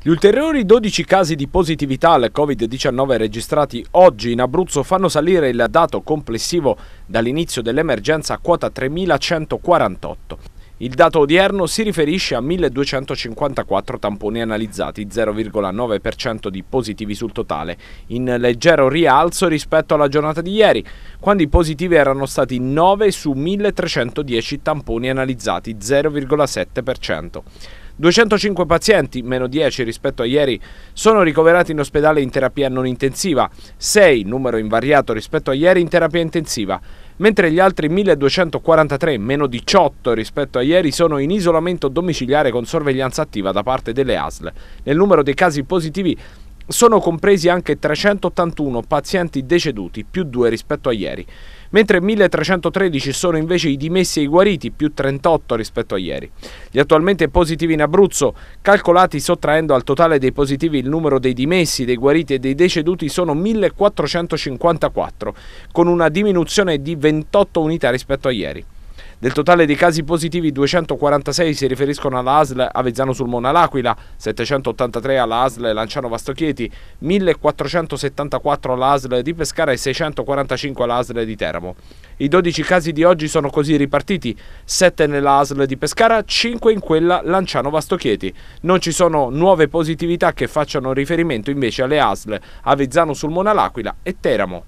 Gli ulteriori 12 casi di positività al Covid-19 registrati oggi in Abruzzo fanno salire il dato complessivo dall'inizio dell'emergenza a quota 3.148. Il dato odierno si riferisce a 1.254 tamponi analizzati, 0,9% di positivi sul totale, in leggero rialzo rispetto alla giornata di ieri, quando i positivi erano stati 9 su 1.310 tamponi analizzati, 0,7%. 205 pazienti, meno 10 rispetto a ieri, sono ricoverati in ospedale in terapia non intensiva, 6, numero invariato rispetto a ieri, in terapia intensiva, mentre gli altri 1243, meno 18 rispetto a ieri, sono in isolamento domiciliare con sorveglianza attiva da parte delle ASL. Nel numero dei casi positivi sono compresi anche 381 pazienti deceduti, più 2 rispetto a ieri, mentre 1313 sono invece i dimessi e i guariti, più 38 rispetto a ieri. Gli attualmente positivi in Abruzzo, calcolati sottraendo al totale dei positivi il numero dei dimessi, dei guariti e dei deceduti, sono 1454, con una diminuzione di 28 unità rispetto a ieri. Del totale dei casi positivi 246 si riferiscono alla ASL Avezzano sul Mona L'Aquila, 783 alla ASL Lanciano Vastochieti, 1474 alla ASL di Pescara e 645 alla ASL di Teramo. I 12 casi di oggi sono così ripartiti, 7 nella ASL di Pescara, 5 in quella Lanciano Vastochieti. Non ci sono nuove positività che facciano riferimento invece alle ASL Avezzano sul Mona L'Aquila e Teramo.